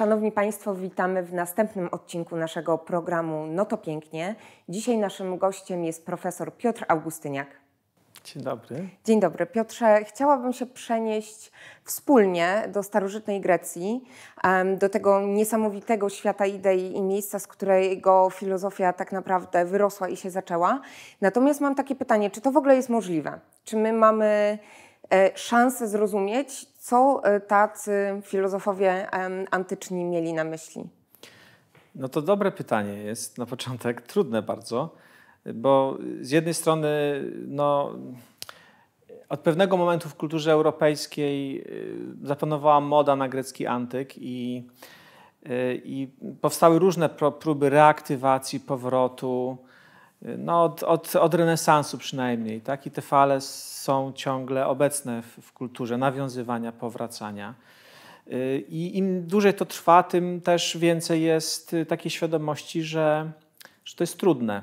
Szanowni Państwo, witamy w następnym odcinku naszego programu No to Pięknie. Dzisiaj naszym gościem jest profesor Piotr Augustyniak. Dzień dobry. Dzień dobry. Piotrze, chciałabym się przenieść wspólnie do starożytnej Grecji, do tego niesamowitego świata idei i miejsca, z którego filozofia tak naprawdę wyrosła i się zaczęła. Natomiast mam takie pytanie, czy to w ogóle jest możliwe? Czy my mamy E, szansę zrozumieć, co e, tacy filozofowie antyczni mieli na myśli? No to dobre pytanie jest na początek, trudne bardzo, bo z jednej strony no, od pewnego momentu w kulturze europejskiej e, zapanowała moda na grecki antyk i, i powstały różne próby reaktywacji, powrotu no, od, od, od renesansu przynajmniej, tak? I te fale są ciągle obecne w, w kulturze nawiązywania, powracania. Y, I im dłużej to trwa, tym też więcej jest y, takiej świadomości, że, że to jest trudne,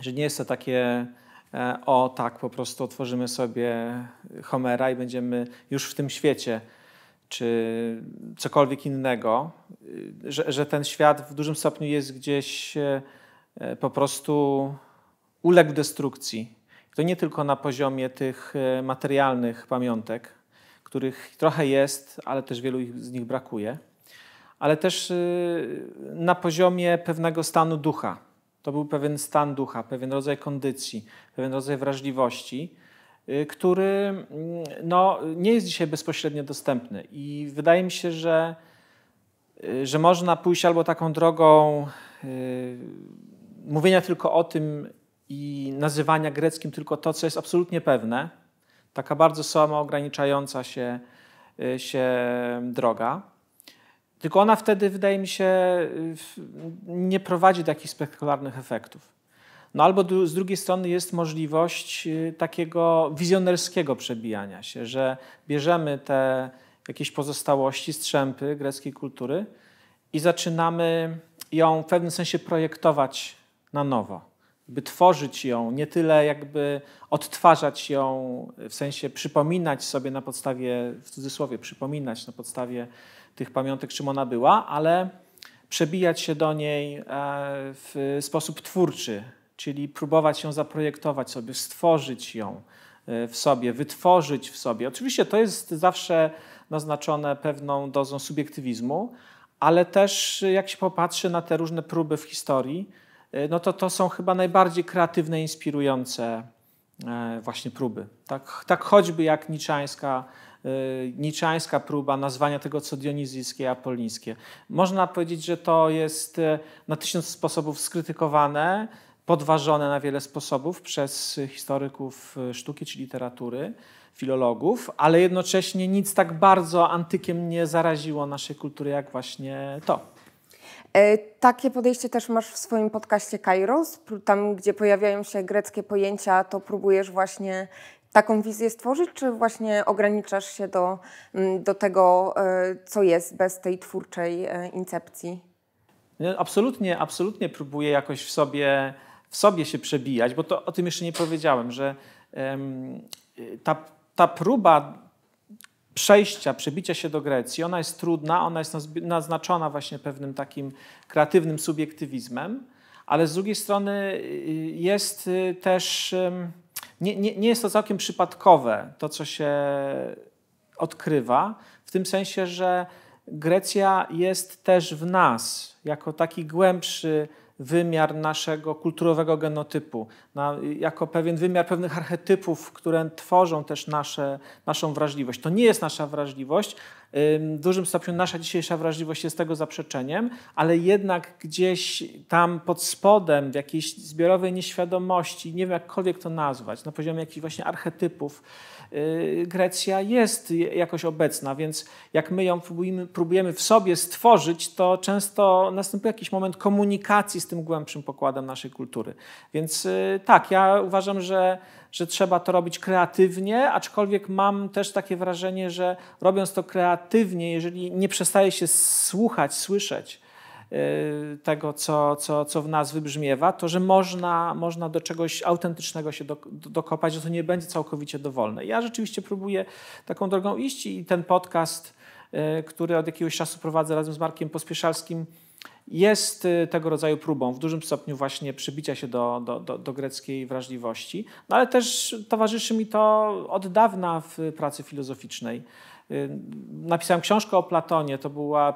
że nie jest to takie e, o tak, po prostu otworzymy sobie Homera i będziemy już w tym świecie, czy cokolwiek innego, y, że, że ten świat w dużym stopniu jest gdzieś e, E, po prostu uległ destrukcji. To nie tylko na poziomie tych e, materialnych pamiątek, których trochę jest, ale też wielu z nich brakuje, ale też e, na poziomie pewnego stanu ducha. To był pewien stan ducha, pewien rodzaj kondycji, pewien rodzaj wrażliwości, który mm, no, nie jest dzisiaj bezpośrednio dostępny. I wydaje mi się, że, że można pójść albo taką drogą mówienia tylko o tym i nazywania greckim tylko to, co jest absolutnie pewne, taka bardzo samoograniczająca się, y, się droga. Tylko ona wtedy, wydaje mi się, nie prowadzi do jakichś spektakularnych efektów. No albo z drugiej strony jest możliwość y, takiego wizjonerskiego przebijania się, że bierzemy te jakieś pozostałości, strzępy greckiej kultury i zaczynamy ją w pewnym sensie projektować na nowo. By tworzyć ją, nie tyle jakby odtwarzać ją, w sensie przypominać sobie na podstawie, w cudzysłowie, przypominać na podstawie tych pamiątek, czym ona była, ale przebijać się do niej e, w sposób twórczy, czyli próbować ją zaprojektować sobie, stworzyć ją e, w sobie, wytworzyć w sobie. Oczywiście to jest zawsze naznaczone pewną dozą subiektywizmu, ale też jak się popatrzy na te różne próby w historii, E, no to to są chyba najbardziej kreatywne, inspirujące e, właśnie próby. Tak, tak choćby jak niczańska, e, niczańska próba nazwania tego, co dionizyjskie, i Można powiedzieć, że to jest na tysiąc sposobów skrytykowane, podważone na wiele sposobów przez historyków sztuki czy literatury, filologów, ale jednocześnie nic tak bardzo antykiem nie zaraziło naszej kultury jak właśnie to. E, takie podejście też masz w swoim podcaście Kairos. Tam, gdzie pojawiają się greckie pojęcia, to próbujesz właśnie taką wizję stworzyć, czy właśnie ograniczasz się do, mm, do tego, e, co jest bez tej twórczej e, incepcji? No, absolutnie, absolutnie próbuję jakoś w sobie, w sobie się przebijać, bo to o tym jeszcze nie powiedziałem, że ta, ta próba przejścia, przebicia się do Grecji, ona jest trudna, ona jest naznaczona właśnie pewnym takim kreatywnym subiektywizmem, ale z drugiej strony y, jest y, też, nie, nie, nie jest to całkiem przypadkowe to, co się odkrywa, w tym sensie, że Grecja jest też w nas jako taki głębszy wymiar naszego kulturowego genotypu, na, jako pewien wymiar pewnych archetypów, które tworzą też nasze, naszą wrażliwość. To nie jest nasza wrażliwość. W dużym stopniu nasza dzisiejsza wrażliwość jest tego zaprzeczeniem, ale jednak gdzieś tam pod spodem, w jakiejś zbiorowej nieświadomości, nie wiem jakkolwiek to nazwać, na poziomie jakichś właśnie archetypów, Y, Grecja jest jakoś obecna, więc jak my ją próbujemy, próbujemy w sobie stworzyć, to często następuje jakiś moment komunikacji z tym głębszym pokładem naszej kultury. Więc y, tak, ja uważam, że, że trzeba to robić kreatywnie, aczkolwiek mam też takie wrażenie, że robiąc to kreatywnie, jeżeli nie przestaje się słuchać, słyszeć, Y, tego, co, co, co w nas wybrzmiewa, to że można, można do czegoś autentycznego się dokopać, że to nie będzie całkowicie dowolne. Ja rzeczywiście próbuję taką drogą iść i ten podcast, y, który od jakiegoś czasu prowadzę razem z Markiem Pospieszalskim, jest y, tego rodzaju próbą w dużym stopniu właśnie przybicia się do, do, do, do, greckiej wrażliwości, no ale też towarzyszy mi to od dawna w pracy filozoficznej. Y, napisałem książkę o Platonie, to, była,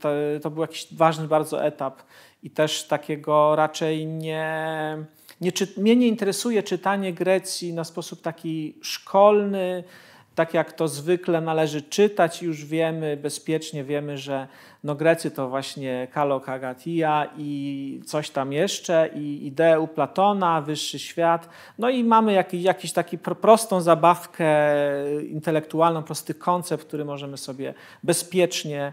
to, to był jakiś ważny bardzo etap i też takiego raczej nie. nie czy, mnie nie interesuje czytanie Grecji na sposób taki szkolny, tak jak to zwykle należy czytać, już wiemy, bezpiecznie wiemy, że no Grecy to właśnie kalokagatia i coś tam jeszcze, i u Platona, Wyższy Świat. No i mamy jakiś, jakiś taki prostą zabawkę intelektualną, prosty koncept, który możemy sobie bezpiecznie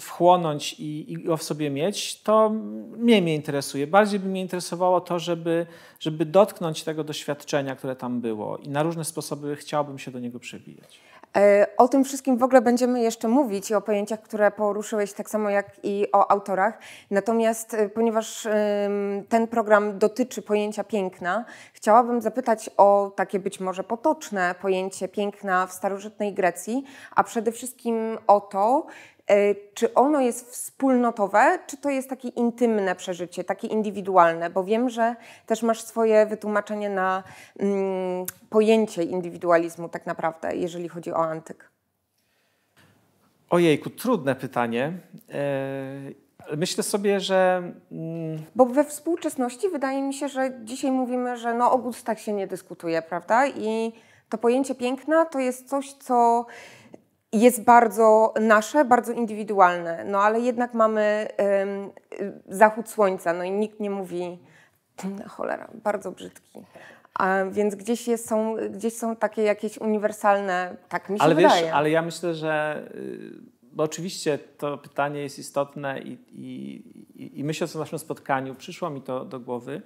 wchłonąć i, i go w sobie mieć, to mnie mnie interesuje. Bardziej by mnie interesowało to, żeby, żeby dotknąć tego doświadczenia, które tam było i na różne sposoby chciałbym się do niego przebijać. E, o tym wszystkim w ogóle będziemy jeszcze mówić i o pojęciach, które poruszyłeś, tak samo jak i o autorach. Natomiast e, ponieważ ten program dotyczy pojęcia piękna, chciałabym zapytać o takie być może potoczne pojęcie piękna w starożytnej Grecji, a przede wszystkim o to, E, czy ono jest wspólnotowe, czy to jest takie intymne przeżycie, takie indywidualne? Bo wiem, że też masz swoje wytłumaczenie na mm, pojęcie indywidualizmu, tak naprawdę, jeżeli chodzi o antyk. Ojejku, trudne pytanie. E, myślę sobie, że. Mm, Bo we współczesności wydaje mi się, że dzisiaj mówimy, że no, o tak się nie dyskutuje, prawda? I to pojęcie piękna to jest coś, co jest bardzo nasze, bardzo indywidualne, no ale jednak mamy um, zachód słońca, no i nikt nie mówi, cholera, bardzo brzydki. A więc gdzieś, jest, są, gdzieś są takie jakieś uniwersalne, tak mi się ale wydaje. Wiesz, ale ja myślę, że y, bo oczywiście to pytanie jest istotne i, i, i myśląc o naszym spotkaniu, przyszło mi to do głowy,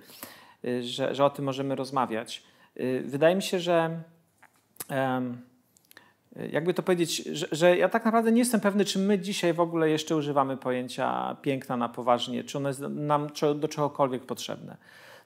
y, że, że o tym możemy rozmawiać. Y, wydaje mi się, że um, jakby to powiedzieć, że, że, ja tak naprawdę nie jestem pewny, czy my dzisiaj w ogóle jeszcze używamy pojęcia piękna na poważnie, czy ono jest nam do czegokolwiek potrzebne.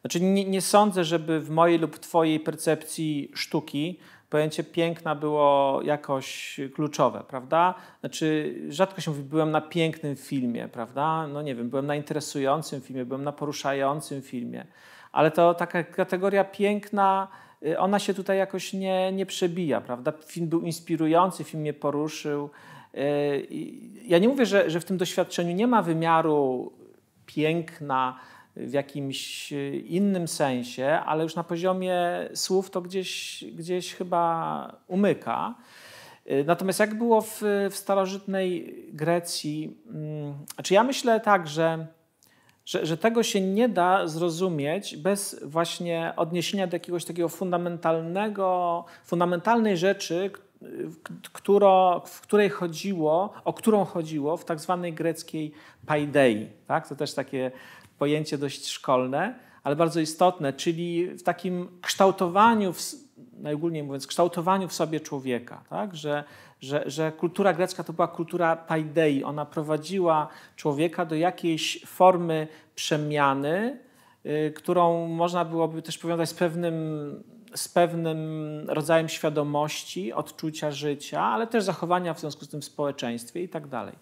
Znaczy, nie, nie sądzę, żeby w mojej lub Twojej percepcji sztuki pojęcie piękna było jakoś kluczowe, prawda? Znaczy, rzadko się mówi, byłem na pięknym filmie, prawda? No nie wiem, byłem na interesującym filmie, byłem na poruszającym filmie, ale to taka kategoria piękna Y, ona się tutaj jakoś nie, nie przebija, prawda? Film był inspirujący, film mnie poruszył. Y, ja nie mówię, że, że w tym doświadczeniu nie ma wymiaru piękna w jakimś y, innym sensie, ale już na poziomie słów to gdzieś, gdzieś chyba umyka. Natomiast jak było w, w starożytnej Grecji, mm, znaczy ja myślę tak, że że, że tego się nie da zrozumieć bez właśnie odniesienia do jakiegoś takiego fundamentalnego, fundamentalnej rzeczy, w której chodziło, o którą chodziło w tak zwanej greckiej paidei. Tak? To też takie pojęcie dość szkolne, ale bardzo istotne, czyli w takim kształtowaniu w najogólniej mówiąc, kształtowaniu w sobie człowieka, tak? że, że, że kultura grecka to była kultura paidei. Ona prowadziła człowieka do jakiejś formy przemiany, y, którą można byłoby też powiązać z pewnym, z pewnym rodzajem świadomości, odczucia życia, ale też zachowania w związku z tym w społeczeństwie i tak dalej.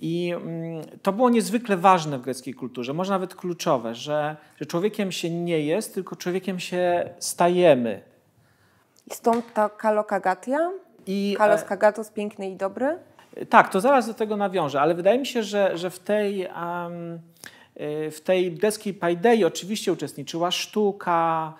I mm, to było niezwykle ważne w greckiej kulturze, może nawet kluczowe, że, że człowiekiem się nie jest, tylko człowiekiem się stajemy. I stąd ta kalokagatia, I, e, kalos kagatos, piękny i dobry. Tak, to zaraz do tego nawiążę, ale wydaje mi się, że, że w tej... Um, w tej deskiej pajdei oczywiście uczestniczyła sztuka,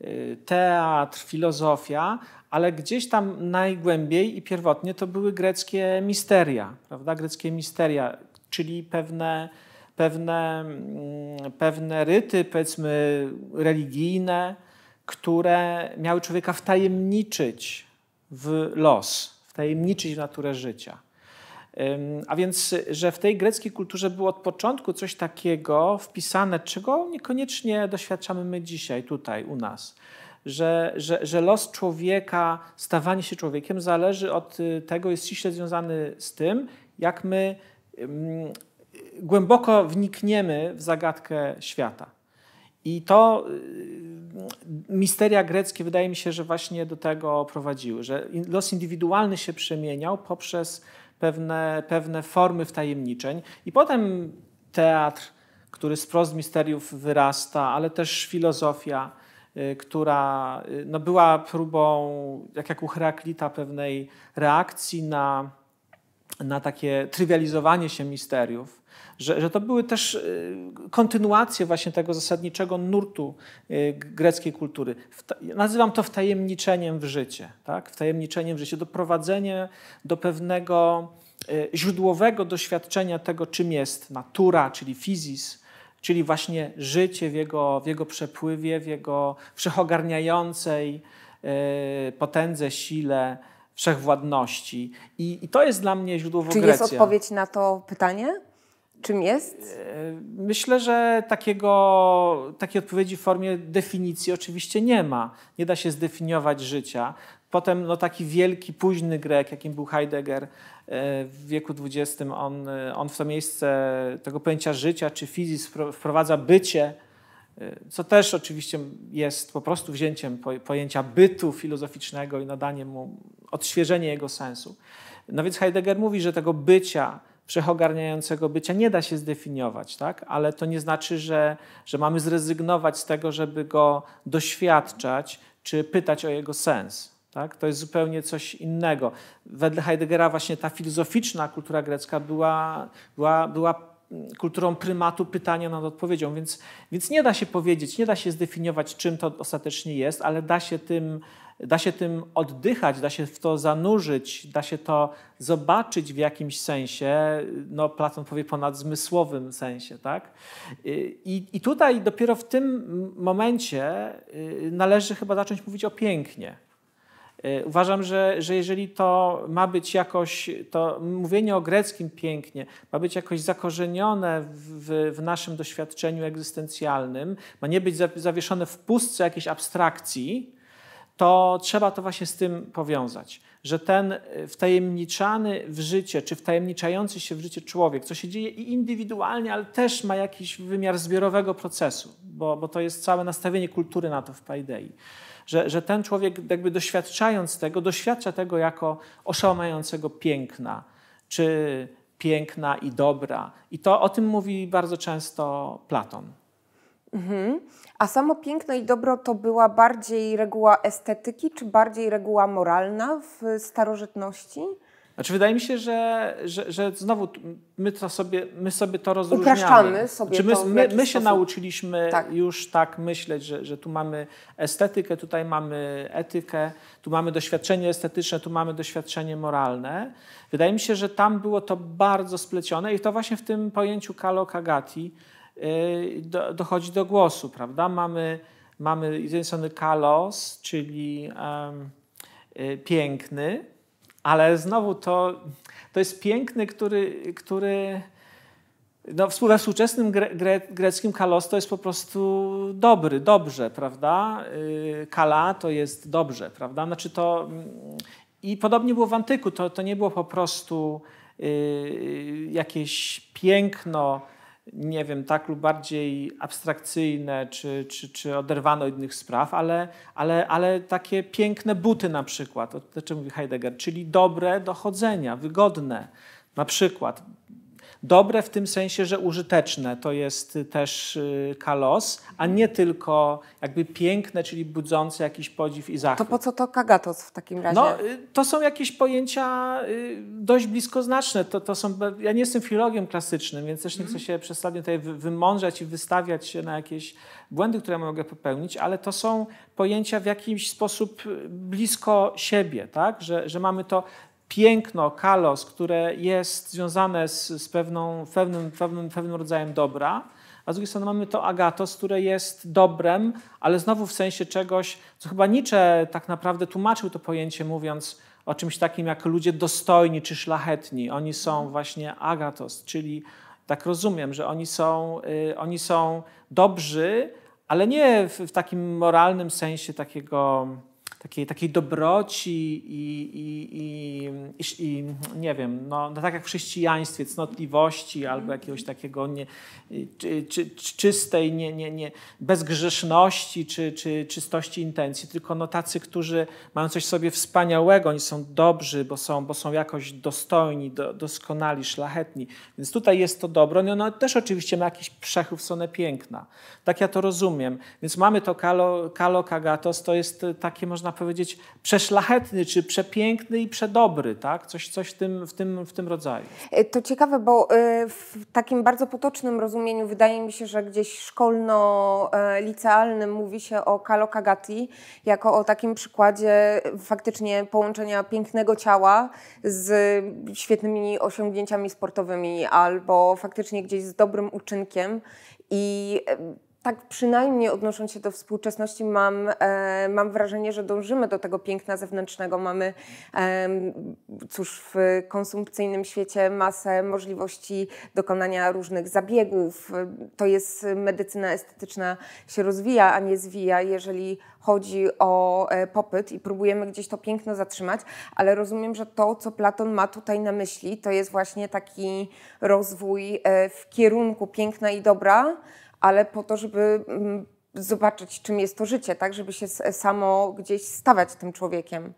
e, teatr, filozofia, ale gdzieś tam najgłębiej i pierwotnie to były greckie misteria, prawda? Greckie misteria, czyli pewne, pewne, mm, pewne ryty, powiedzmy, religijne, które miały człowieka wtajemniczyć w los, wtajemniczyć w naturę życia. A więc, że w tej greckiej kulturze było od początku coś takiego wpisane, czego niekoniecznie doświadczamy my dzisiaj, tutaj, u nas. Że, że, że los człowieka, stawanie się człowiekiem zależy od y, tego, jest ściśle związany z tym, jak my głęboko wnikniemy w zagadkę świata. I to y, misteria greckie wydaje mi się, że właśnie do tego prowadziły, że los indywidualny się przemieniał poprzez pewne, pewne formy wtajemniczeń. I potem teatr, który z prost misteriów wyrasta, ale też filozofia, y, która y, no, była próbą, jak u Heraklita, pewnej reakcji na, na takie trywializowanie się misteriów że, że to były też y, kontynuacje właśnie tego zasadniczego nurtu y, greckiej kultury. Nazywam to wtajemniczeniem w życie, tak? wtajemniczeniem w życie, doprowadzenie do pewnego y, źródłowego doświadczenia tego, czym jest natura, czyli fizis, czyli właśnie życie w jego, w jego przepływie, w jego wszechogarniającej potędze, sile, wszechwładności. I, I, to jest dla mnie źródło Czy Grecja. jest odpowiedź na to pytanie? czym jest? E, myślę, że takiego, takiej odpowiedzi w formie definicji oczywiście nie ma. Nie da się zdefiniować życia. Potem no, taki wielki, późny Grek, jakim był Heidegger e, w wieku XX, on, e, on w to miejsce tego pojęcia życia czy fizis wprowadza bycie, co też oczywiście jest po prostu wzięciem pojęcia bytu filozoficznego i nadaniem mu, odświeżenie jego sensu. No więc Heidegger mówi, że tego bycia wszechogarniającego bycia nie da się zdefiniować, tak? ale to nie znaczy, że, że mamy zrezygnować z tego, żeby go doświadczać czy pytać o jego sens. Tak? To jest zupełnie coś innego. Wedle Heideggera właśnie ta filozoficzna kultura grecka była, była, była kulturą prymatu pytania nad odpowiedzią, więc, więc nie da się powiedzieć, nie da się zdefiniować, czym to ostatecznie jest, ale da się tym Da się tym oddychać, da się w to zanurzyć, da się to zobaczyć w jakimś sensie, no Platon powie zmysłowym sensie, tak? Y, I, I tutaj dopiero w tym momencie y, należy chyba zacząć mówić o pięknie. Y, uważam, że, że jeżeli to ma być jakoś, to mówienie o greckim pięknie ma być jakoś zakorzenione w, w naszym doświadczeniu egzystencjalnym, ma nie być zawieszone w pustce jakiejś abstrakcji, to trzeba to właśnie z tym powiązać, że ten e, wtajemniczany w życie, czy wtajemniczający się w życie człowiek, co się dzieje i indywidualnie, ale też ma jakiś wymiar zbiorowego procesu, bo, bo to jest całe nastawienie kultury na to w Paidei. Że, że ten człowiek, jakby doświadczając tego, doświadcza tego jako oszałamiającego piękna, czy piękna i dobra. I to o tym mówi bardzo często Platon. Mhm. A samo piękno i dobro to była bardziej reguła estetyki, czy bardziej reguła moralna w starożytności? Znaczy, wydaje mi się, że, że, że znowu my, to sobie, my sobie to rozróżniamy. Upraszczamy sobie znaczy, my, my, my się nauczyliśmy tak. już tak myśleć, że, że tu mamy estetykę, tutaj mamy etykę, tu mamy doświadczenie estetyczne, tu mamy doświadczenie moralne. Wydaje mi się, że tam było to bardzo splecione i to właśnie w tym pojęciu Kalo Kagati Y, do, dochodzi do głosu, prawda? Mamy, mamy z jednej strony kalos, czyli um, piękny, ale znowu to, to jest piękny, który, który no, we współczesnym gre, gre, greckim kalos to jest po prostu dobry, dobrze, prawda? Y, kala to jest dobrze, prawda? Znaczy to, I podobnie było w antyku, to, to nie było po prostu y, jakieś piękno, nie wiem, tak lub bardziej abstrakcyjne czy, czy, czy oderwane od innych spraw, ale, ale, ale takie piękne buty na przykład, o czym mówi Heidegger, czyli dobre dochodzenia, wygodne. Na przykład Dobre w tym sensie, że użyteczne to jest y, też y, kalos, a nie tylko jakby piękne, czyli budzące jakiś podziw i zachwyt. To po co to kagatos w takim razie? No, y, to są jakieś pojęcia dość bliskoznaczne. To, to są, ja nie jestem filologiem klasycznym, więc też nie chcę się przesadnie tutaj wymądrzać i wystawiać się na jakieś błędy, które mogę popełnić, ale to są pojęcia w jakiś sposób blisko siebie, tak? że, że mamy to piękno, kalos, które jest związane z, z pewną, pewnym, pewnym, pewnym rodzajem dobra, a z drugiej strony mamy to agatos, które jest dobrem, ale znowu w sensie czegoś, co chyba Nietzsche tak naprawdę tłumaczył to pojęcie, mówiąc o czymś takim jak ludzie dostojni czy szlachetni. Oni są mhm. właśnie agatos, czyli tak rozumiem, że oni są, y, oni są dobrzy, ale nie w, w takim moralnym sensie takiego takiej, takiej dobroci i, i, i, i nie wiem, no, no, tak jak w chrześcijaństwie, cnotliwości albo mhm. jakiegoś takiego nie, czy, czy, czystej nie, nie, nie, bezgrzeszności czy, czy czystości intencji, tylko no tacy, którzy mają coś sobie wspaniałego, oni są dobrzy, bo są, bo są jakoś dostojni, do, doskonali, szlachetni. Więc tutaj jest to dobro, no, no też oczywiście ma jakiś przechów, są one piękna. Tak ja to rozumiem. Więc mamy to kalo, kalo kagatos, to jest takie można powiedzieć, przeszlachetny, czy przepiękny i przedobry, tak? Coś, coś w, tym, w, tym, w tym rodzaju. E, to ciekawe, bo e, w takim bardzo potocznym rozumieniu wydaje mi się, że gdzieś szkolno-licealnym e, mówi się o Kalo jako o takim przykładzie faktycznie połączenia pięknego ciała z świetnymi osiągnięciami sportowymi albo faktycznie gdzieś z dobrym uczynkiem i tak przynajmniej odnosząc się do współczesności, mam, e, mam wrażenie, że dążymy do tego piękna zewnętrznego. Mamy, e, cóż, w konsumpcyjnym świecie masę możliwości dokonania różnych zabiegów. To jest medycyna estetyczna się rozwija, a nie zwija, jeżeli chodzi o e, popyt i próbujemy gdzieś to piękno zatrzymać, ale rozumiem, że to, co Platon ma tutaj na myśli, to jest właśnie taki rozwój e, w kierunku piękna i dobra ale po to, żeby mm, zobaczyć, czym jest to życie, tak, żeby się samo gdzieś stawać tym człowiekiem.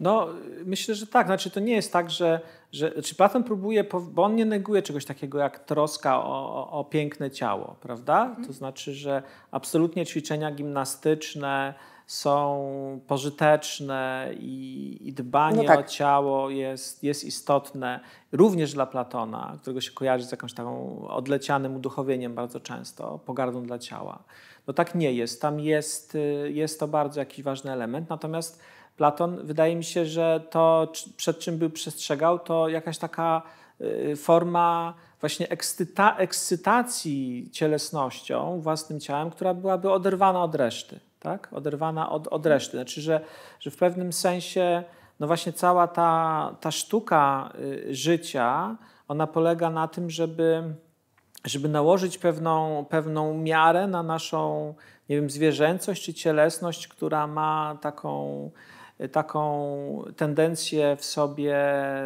No, myślę, że tak. Znaczy, to nie jest tak, że, że czy Platon próbuje, bo on nie neguje czegoś takiego jak troska o, o piękne ciało, prawda? Mhm. To znaczy, że absolutnie ćwiczenia gimnastyczne, są pożyteczne i, i dbanie no tak. o ciało jest, jest istotne również dla Platona, którego się kojarzy z jakąś taką odlecianym uduchowieniem bardzo często, pogardą dla ciała. No tak nie jest. Tam jest, y, jest to bardzo jakiś ważny element. Natomiast Platon, wydaje mi się, że to, przed czym był przestrzegał, to jakaś taka y, forma właśnie ekscyta, ekscytacji cielesnością, własnym ciałem, która byłaby oderwana od reszty tak? oderwana od, od reszty. Znaczy, że, że w pewnym sensie no właśnie cała ta, ta sztuka y, życia, ona polega na tym, żeby, żeby nałożyć pewną, pewną miarę na naszą, nie wiem, zwierzęcość czy cielesność, która ma taką, taką tendencję w sobie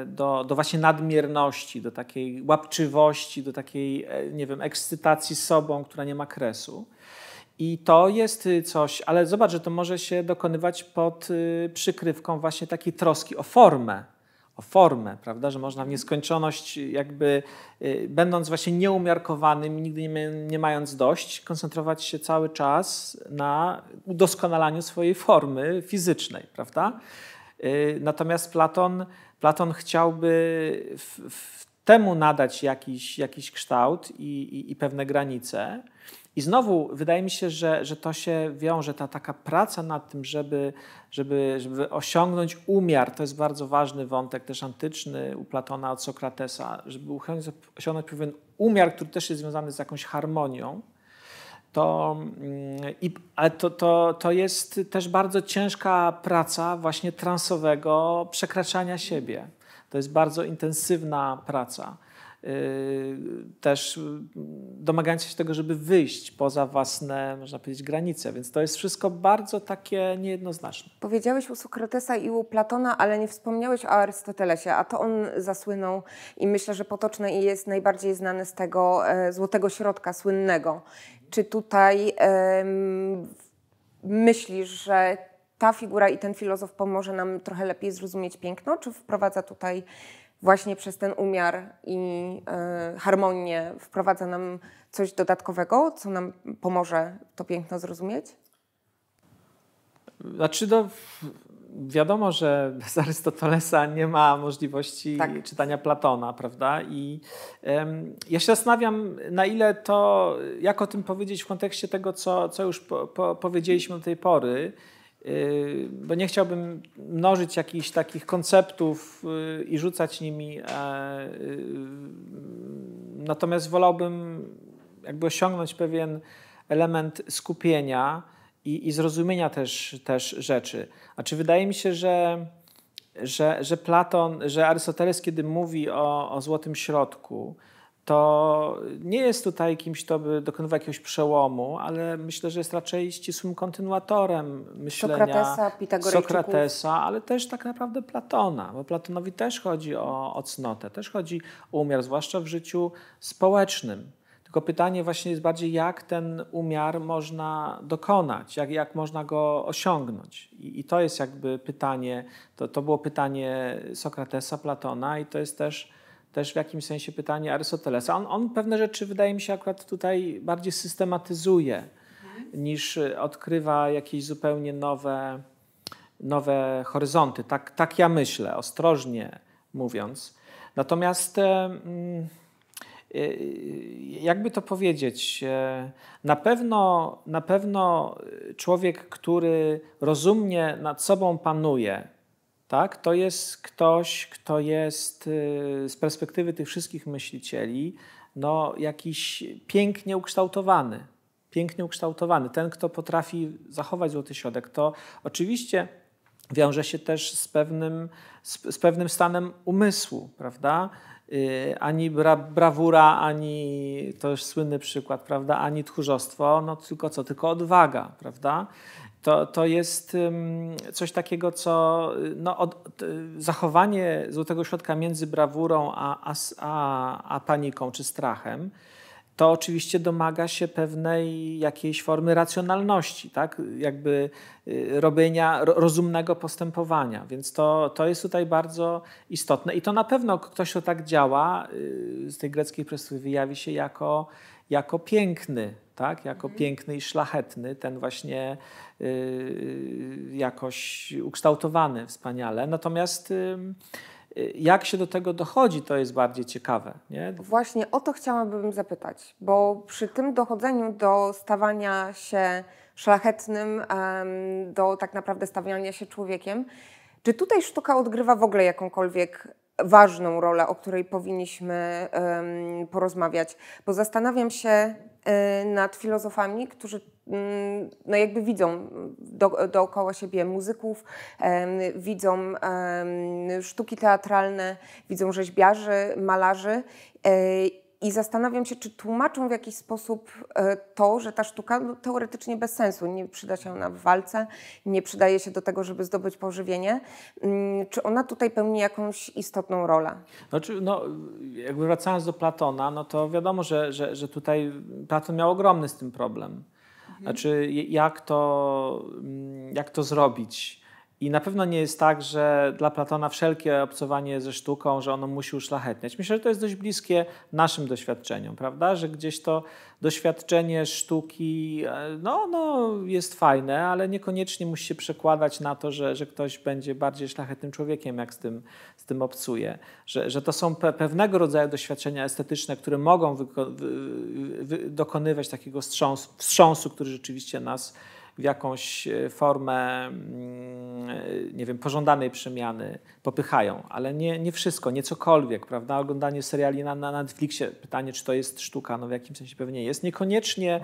do, do właśnie nadmierności, do takiej łapczywości, do takiej, e, nie wiem, ekscytacji sobą, która nie ma kresu. I to jest y, coś, ale zobacz, że to może się dokonywać pod y, przykrywką właśnie takiej troski o formę, o formę, prawda, że można w nieskończoność y, jakby będąc właśnie nieumiarkowanym, nigdy nie, mając dość, koncentrować się cały czas na udoskonalaniu swojej formy fizycznej, prawda? Natomiast Platon, Platon chciałby w, w temu nadać jakiś, jakiś kształt i, i, i pewne granice. I znowu wydaje mi się, że, że to się wiąże, ta taka praca nad tym, żeby, żeby, żeby osiągnąć umiar, to jest bardzo ważny wątek też antyczny u Platona od Sokratesa, żeby osiągnąć pewien umiar, który też jest związany z jakąś harmonią. To, mm, i, ale to, to, to jest też bardzo ciężka praca właśnie transowego przekraczania siebie. To jest bardzo intensywna praca. Y, też y, domagając się tego, żeby wyjść poza własne, można powiedzieć, granice. Więc to jest wszystko bardzo takie niejednoznaczne. Powiedziałeś u Sokratesa i u Platona, ale nie wspomniałeś o Arystotelesie, a to on zasłynął i myślę, że potoczny i jest najbardziej znany z tego e, złotego środka słynnego. Czy tutaj um, myślisz, że ta figura i ten filozof pomoże nam trochę lepiej zrozumieć piękno, czy wprowadza tutaj właśnie przez ten umiar i e, harmonię wprowadza nam coś dodatkowego, co nam pomoże to piękno zrozumieć? Znaczy, no, wiadomo, że bez Arystotelesa nie ma możliwości tak. czytania Platona, prawda? I um, ja się zastanawiam, na ile to, jak o tym powiedzieć w kontekście tego, co, co już po, po, powiedzieliśmy do tej pory. Yy, bo nie chciałbym mnożyć jakichś takich konceptów yy, i rzucać nimi. E, yy, natomiast wolałbym jakby osiągnąć pewien element skupienia i, i zrozumienia też, też rzeczy. A czy wydaje mi się, że, że, że Platon, że Arystoteles, kiedy mówi o, o złotym środku, to nie jest tutaj kimś, kto by dokonywał jakiegoś przełomu, ale myślę, że jest raczej ścisłym kontynuatorem myślenia Sokratesa, Sokratesa ale też tak naprawdę Platona, bo Platonowi też chodzi o, o cnotę, też chodzi o umiar, zwłaszcza w życiu społecznym. Tylko pytanie właśnie jest bardziej, jak ten umiar można dokonać, jak, jak można go osiągnąć. I, I to jest jakby pytanie, to, to było pytanie Sokratesa, Platona i to jest też też w jakimś sensie pytanie Arystotelesa. On, on pewne rzeczy, wydaje mi się, akurat tutaj bardziej systematyzuje mhm. niż y, odkrywa jakieś zupełnie nowe, nowe horyzonty. Tak, tak ja myślę, ostrożnie mówiąc. Natomiast y, y, jakby to powiedzieć, e, na pewno, na pewno człowiek, który rozumnie nad sobą panuje, tak? to jest ktoś, kto jest y, z perspektywy tych wszystkich myślicieli no, jakiś pięknie ukształtowany. Pięknie ukształtowany, ten, kto potrafi zachować złoty środek, to oczywiście wiąże się też z pewnym, z, z pewnym stanem umysłu, prawda? Y, ani bra brawura, ani to już słynny przykład, prawda, ani tchórzostwo, no tylko co, tylko odwaga, prawda? To, to jest coś takiego, co no, od, zachowanie złotego środka między brawurą a, a, a paniką czy strachem, to oczywiście domaga się pewnej jakiejś formy racjonalności, tak? jakby y, robienia rozumnego postępowania. Więc to, to jest tutaj bardzo istotne. I to na pewno ktoś, kto tak działa, y, z tej greckiej przysłowy wyjawi się jako, jako piękny, tak? jako mhm. piękny i szlachetny, ten właśnie yy, jakoś ukształtowany wspaniale. Natomiast. Yy, jak się do tego dochodzi, to jest bardziej ciekawe. Nie? Właśnie o to chciałabym zapytać, bo przy tym dochodzeniu do stawania się szlachetnym, do tak naprawdę stawiania się człowiekiem, czy tutaj sztuka odgrywa w ogóle jakąkolwiek ważną rolę, o której powinniśmy porozmawiać? Bo zastanawiam się, Y, nad filozofami, którzy mm, no jakby widzą mm, do, dookoła siebie muzyków, widzą sztuki teatralne, widzą rzeźbiarzy, malarzy y, i zastanawiam się, czy tłumaczą w jakiś sposób e, to, że ta sztuka no, teoretycznie bez sensu, nie przyda się ona w walce, nie przydaje się do tego, żeby zdobyć pożywienie. Mm, czy ona tutaj pełni jakąś istotną rolę? Znaczy, no, jakby wracając do Platona, no to wiadomo, że, że, że tutaj Platon miał ogromny z tym problem. Mhm. Znaczy, jak to, mm, jak to zrobić? I na pewno nie jest tak, że dla Platona wszelkie obcowanie ze sztuką, że ono musi uszlachetniać. Myślę, że to jest dość bliskie naszym doświadczeniom, prawda? Że gdzieś to doświadczenie sztuki, e, no, no jest fajne, ale niekoniecznie musi się przekładać na to, że, że ktoś będzie bardziej szlachetnym człowiekiem, jak z tym, z tym obcuje. Że, że to są pe pewnego rodzaju doświadczenia estetyczne, które mogą dokonywać takiego wstrząsu, wstrząsu który rzeczywiście nas w jakąś e, formę, mm, e, nie wiem, pożądanej przemiany popychają, ale nie, nie wszystko, nie cokolwiek, prawda? Oglądanie seriali na, na Netflixie, pytanie, czy to jest sztuka, no w jakim sensie pewnie jest, niekoniecznie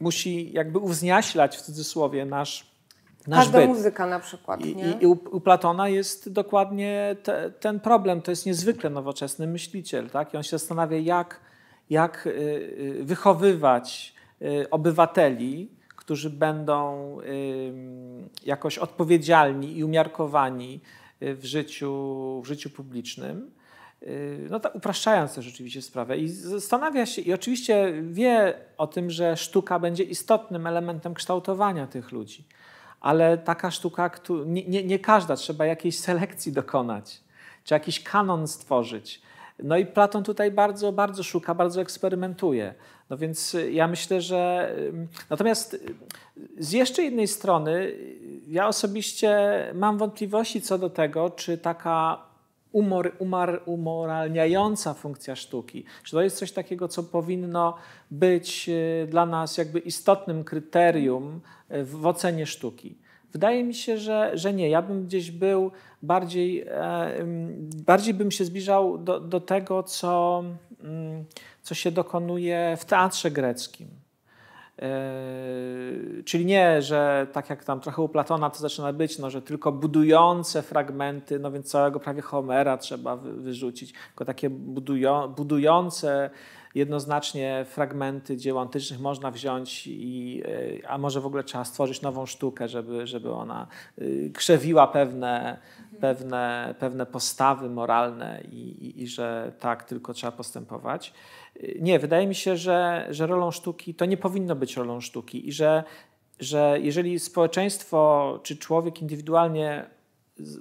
musi jakby uwzniaślać w cudzysłowie nasz nasz Każda byt. muzyka na przykład. I, i, u, Platona jest dokładnie te, ten problem. To jest niezwykle nowoczesny myśliciel. Tak? I on się zastanawia, jak, jak e, wychowywać obywateli którzy będą jakoś odpowiedzialni i umiarkowani y, w życiu, w życiu publicznym. Y, no tak upraszczając to rzeczywiście sprawę i zastanawia się i oczywiście wie o tym, że sztuka będzie istotnym elementem kształtowania tych ludzi, ale taka sztuka, nie, nie, nie każda, trzeba jakiejś selekcji dokonać, czy jakiś kanon stworzyć. No i Platon tutaj bardzo, bardzo szuka, bardzo eksperymentuje. No więc y, ja myślę, że. Natomiast y, z jeszcze jednej strony, ja osobiście mam wątpliwości co do tego, czy taka umor, umar, umoralniająca funkcja sztuki, czy to jest coś takiego, co powinno być y, dla nas jakby istotnym kryterium w ocenie sztuki. Wydaje mi się, że, że nie. Ja bym gdzieś był bardziej, e, bardziej bym się zbliżał do, do tego, co, mm, co się dokonuje w teatrze greckim. E, czyli nie, że tak jak tam trochę u Platona to zaczyna być, no, że tylko budujące fragmenty, no więc całego prawie Homera trzeba wy, wyrzucić, tylko takie budują, budujące jednoznacznie fragmenty dzieł antycznych można wziąć, i, e, a może w ogóle trzeba stworzyć nową sztukę, żeby, żeby ona y, krzewiła pewne, mhm. pewne, pewne postawy moralne i, i, i że tak tylko trzeba postępować. Y, nie, wydaje mi się, że, że rolą sztuki to nie powinno być rolą sztuki i że, że jeżeli społeczeństwo czy człowiek indywidualnie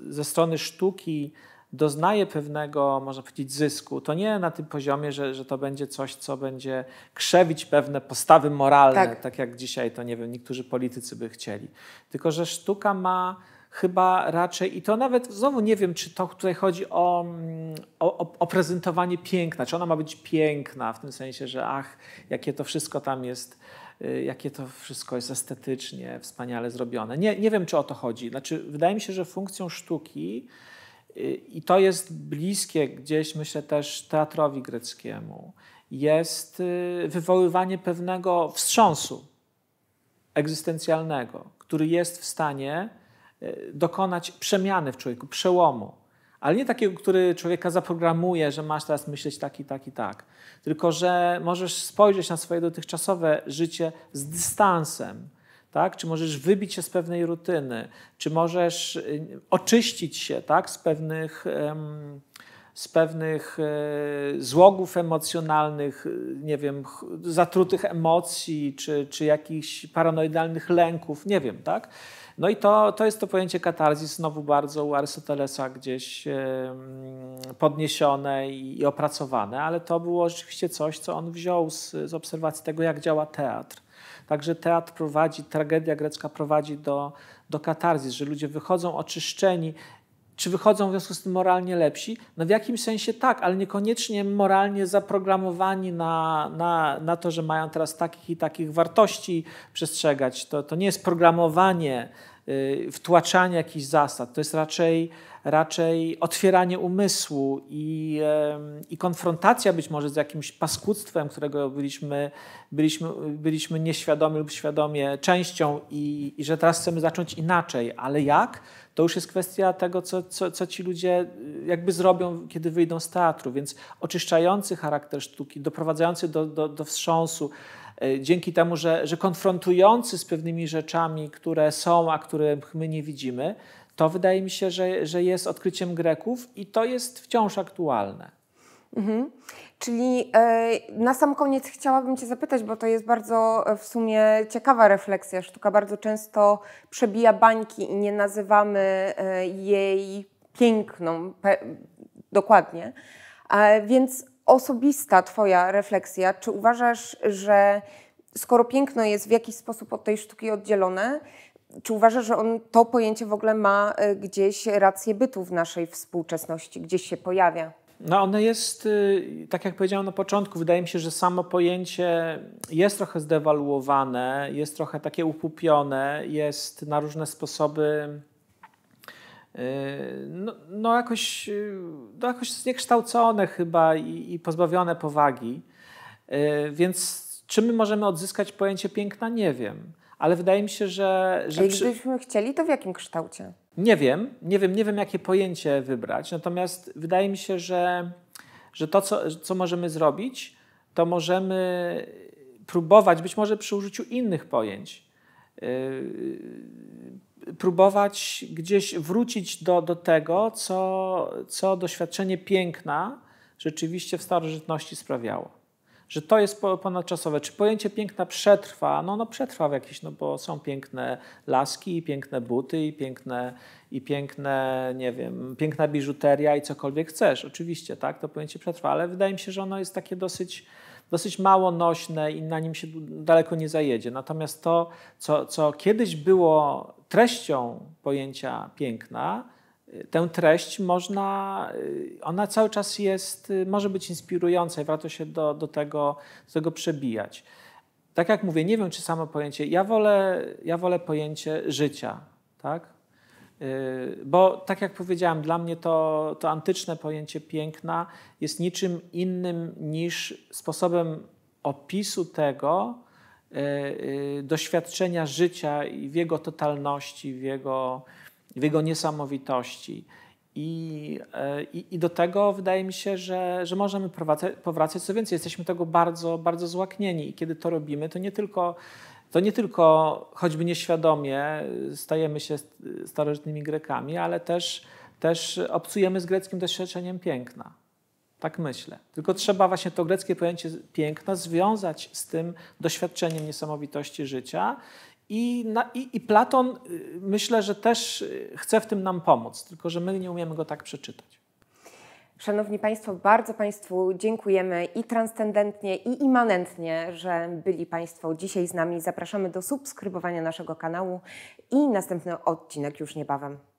ze strony sztuki doznaje pewnego, można powiedzieć, zysku. To nie na tym poziomie, że, że to będzie coś, co będzie krzewić pewne postawy moralne, tak. tak jak dzisiaj to, nie wiem, niektórzy politycy by chcieli. Tylko, że sztuka ma chyba raczej, i to nawet znowu nie wiem, czy to tutaj chodzi o, mm, o, o, prezentowanie piękna, czy ona ma być piękna w tym sensie, że ach, jakie to wszystko tam jest, y, jakie to wszystko jest estetycznie, wspaniale zrobione. Nie, nie wiem, czy o to chodzi. Znaczy, wydaje mi się, że funkcją sztuki Y, I to jest bliskie gdzieś, myślę, też teatrowi greckiemu. Jest y, wywoływanie pewnego wstrząsu egzystencjalnego, który jest w stanie y, dokonać przemiany w człowieku, przełomu. Ale nie takiego, który człowieka zaprogramuje, że masz teraz myśleć tak i tak i tak. Tylko, że możesz spojrzeć na swoje dotychczasowe życie z dystansem tak? Czy możesz wybić się z pewnej rutyny, czy możesz y, oczyścić się, tak? Z pewnych... z pewnych e, złogów emocjonalnych, y, nie wiem, zatrutych emocji czy, czy jakichś paranoidalnych lęków, nie wiem, tak? No i to, to jest to pojęcie katarzis, znowu bardzo u Arystotelesa gdzieś podniesione i, i opracowane, ale to było rzeczywiście coś, co on wziął z, z obserwacji tego, jak działa teatr. Także teatr prowadzi, tragedia grecka prowadzi do, do katarzis, że ludzie wychodzą oczyszczeni. Czy wychodzą w związku z tym moralnie lepsi? No w jakimś sensie tak, ale niekoniecznie moralnie zaprogramowani na, na, na to, że mają teraz takich i takich wartości przestrzegać. To, to nie jest programowanie Y, wtłaczanie jakichś zasad. To jest raczej, raczej otwieranie umysłu i, i konfrontacja być może z jakimś paskudztwem, którego byliśmy, byliśmy, byliśmy nieświadomi lub świadomie częścią i, i że teraz chcemy zacząć inaczej. Ale jak? To już jest kwestia tego, co, co, co ci ludzie y, jakby zrobią, kiedy wyjdą z teatru. Więc oczyszczający charakter sztuki, doprowadzający do, do, do wstrząsu, E, dzięki temu, że, że konfrontujący z pewnymi rzeczami, które są, a których my nie widzimy, to wydaje mi się, że, że jest odkryciem Greków i to jest wciąż aktualne. Mhm. Czyli e, na sam koniec chciałabym Cię zapytać, bo to jest bardzo e, w sumie ciekawa refleksja. Sztuka bardzo często przebija bańki i nie nazywamy jej piękną dokładnie. Więc osobista Twoja refleksja. Czy uważasz, że skoro piękno jest w jakiś sposób od tej sztuki oddzielone, czy uważasz, że on, to pojęcie w ogóle ma y, gdzieś rację bytu w naszej współczesności, gdzieś się pojawia? No ono jest, y, tak jak powiedziałem na początku, wydaje mi się, że samo pojęcie jest trochę zdewaluowane, jest trochę takie upupione, jest na różne sposoby Y, no, no, jakoś, y, no jakoś zniekształcone chyba i, i pozbawione powagi. Y, więc czy my możemy odzyskać pojęcie piękna? Nie wiem. Ale wydaje mi się, że. że gdybyśmy chcieli, to w jakim kształcie? Nie wiem, nie wiem, nie wiem, jakie pojęcie wybrać. Natomiast wydaje mi się, że, że to, co, co możemy zrobić, to możemy próbować, być może przy użyciu innych pojęć, próbować gdzieś wrócić do, do tego, co, co doświadczenie piękna rzeczywiście w starożytności sprawiało. Że to jest ponadczasowe. Czy pojęcie piękna przetrwa? No, no przetrwa w jakiś, no bo są piękne laski, i piękne buty, i piękne, i piękne, nie wiem, piękna biżuteria i cokolwiek chcesz. Oczywiście, tak, to pojęcie przetrwa, ale wydaje mi się, że ono jest takie dosyć, dosyć mało nośne i na nim się daleko nie zajedzie. Natomiast to, co, co kiedyś było treścią pojęcia piękna, y, tę treść można, y, ona cały czas jest, y, może być inspirująca i warto się do, do, tego, do tego przebijać. Tak jak mówię, nie wiem, czy samo pojęcie, ja wolę, ja wolę pojęcie życia, tak? Bo tak jak powiedziałem, dla mnie to, to antyczne pojęcie piękna jest niczym innym niż sposobem opisu tego, E, e, doświadczenia życia i w jego totalności, w jego, w jego niesamowitości. I, e, i, I, do tego wydaje mi się, że, że możemy powracać. Co więcej, jesteśmy tego bardzo, bardzo złaknieni. I kiedy to robimy, to nie tylko, to nie tylko choćby nieświadomie stajemy się starożytnymi Grekami, ale też, też obcujemy z greckim doświadczeniem piękna. Tak myślę. Tylko trzeba właśnie to greckie pojęcie piękna związać z tym doświadczeniem niesamowitości życia. I, na, i, I Platon y, myślę, że też y, chce w tym nam pomóc, tylko że my nie umiemy go tak przeczytać. Szanowni Państwo, bardzo Państwu dziękujemy i transcendentnie, i immanentnie, że byli Państwo dzisiaj z nami. Zapraszamy do subskrybowania naszego kanału i następny odcinek już niebawem.